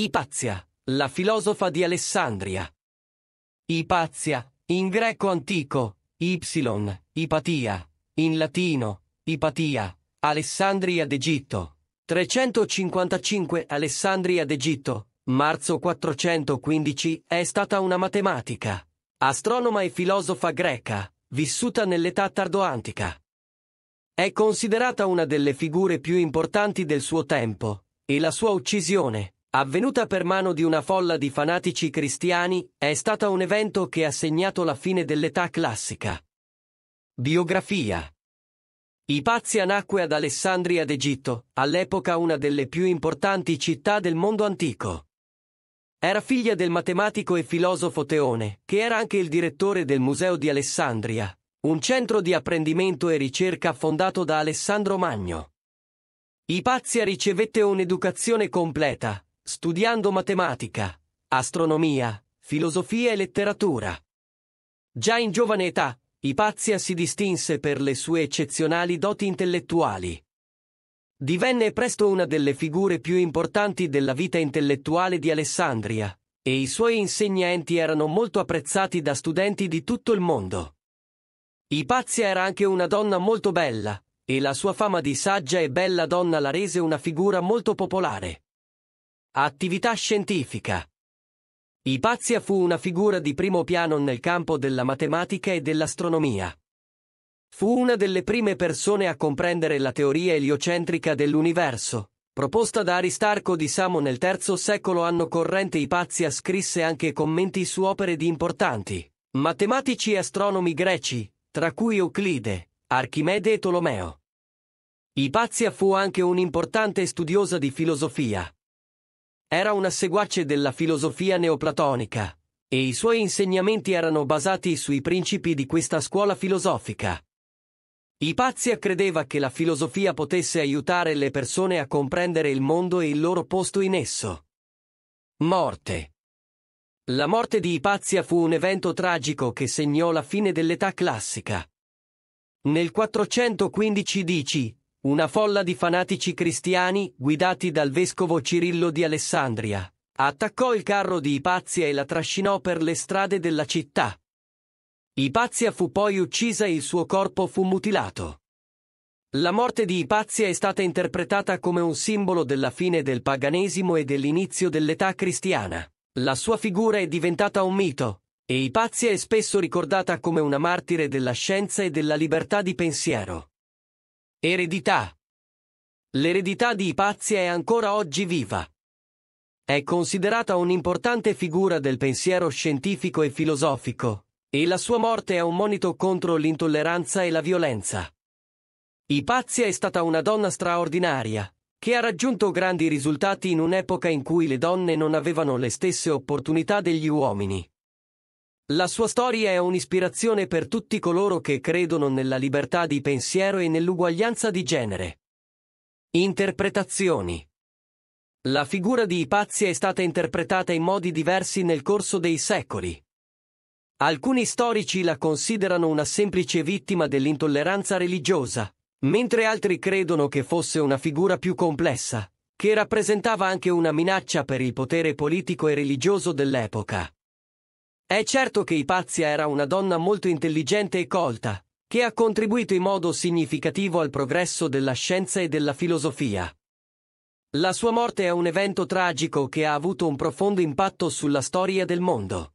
Ipazia, la filosofa di Alessandria. Ipazia, in greco antico, y, ipatia, in latino, ipatia, Alessandria d'Egitto. 355 Alessandria d'Egitto, marzo 415, è stata una matematica, astronoma e filosofa greca, vissuta nell'età tardoantica. È considerata una delle figure più importanti del suo tempo, e la sua uccisione, avvenuta per mano di una folla di fanatici cristiani, è stata un evento che ha segnato la fine dell'età classica. Biografia Ipazia nacque ad Alessandria d'Egitto, all'epoca una delle più importanti città del mondo antico. Era figlia del matematico e filosofo Teone, che era anche il direttore del Museo di Alessandria, un centro di apprendimento e ricerca fondato da Alessandro Magno. Ipazia ricevette un'educazione completa, studiando matematica, astronomia, filosofia e letteratura. Già in giovane età, Ipazia si distinse per le sue eccezionali doti intellettuali. Divenne presto una delle figure più importanti della vita intellettuale di Alessandria, e i suoi insegnanti erano molto apprezzati da studenti di tutto il mondo. Ipazia era anche una donna molto bella, e la sua fama di saggia e bella donna la rese una figura molto popolare. Attività scientifica. Ipazia fu una figura di primo piano nel campo della matematica e dell'astronomia. Fu una delle prime persone a comprendere la teoria eliocentrica dell'universo, proposta da Aristarco di Samo nel III secolo anno corrente Ipazia scrisse anche commenti su opere di importanti matematici e astronomi greci, tra cui Euclide, Archimede e Tolomeo. Ipazia fu anche un'importante studiosa di filosofia, era una seguace della filosofia neoplatonica e i suoi insegnamenti erano basati sui principi di questa scuola filosofica. Ipazia credeva che la filosofia potesse aiutare le persone a comprendere il mondo e il loro posto in esso. Morte. La morte di Ipazia fu un evento tragico che segnò la fine dell'età classica. Nel 415 dici, una folla di fanatici cristiani, guidati dal vescovo Cirillo di Alessandria, attaccò il carro di Ipazia e la trascinò per le strade della città. Ipazia fu poi uccisa e il suo corpo fu mutilato. La morte di Ipazia è stata interpretata come un simbolo della fine del paganesimo e dell'inizio dell'età cristiana. La sua figura è diventata un mito, e Ipazia è spesso ricordata come una martire della scienza e della libertà di pensiero. Eredità. L'eredità di Ipazia è ancora oggi viva. È considerata un'importante figura del pensiero scientifico e filosofico, e la sua morte è un monito contro l'intolleranza e la violenza. Ipazia è stata una donna straordinaria, che ha raggiunto grandi risultati in un'epoca in cui le donne non avevano le stesse opportunità degli uomini. La sua storia è un'ispirazione per tutti coloro che credono nella libertà di pensiero e nell'uguaglianza di genere. Interpretazioni La figura di Ipazia è stata interpretata in modi diversi nel corso dei secoli. Alcuni storici la considerano una semplice vittima dell'intolleranza religiosa, mentre altri credono che fosse una figura più complessa, che rappresentava anche una minaccia per il potere politico e religioso dell'epoca. È certo che Ipazia era una donna molto intelligente e colta, che ha contribuito in modo significativo al progresso della scienza e della filosofia. La sua morte è un evento tragico che ha avuto un profondo impatto sulla storia del mondo.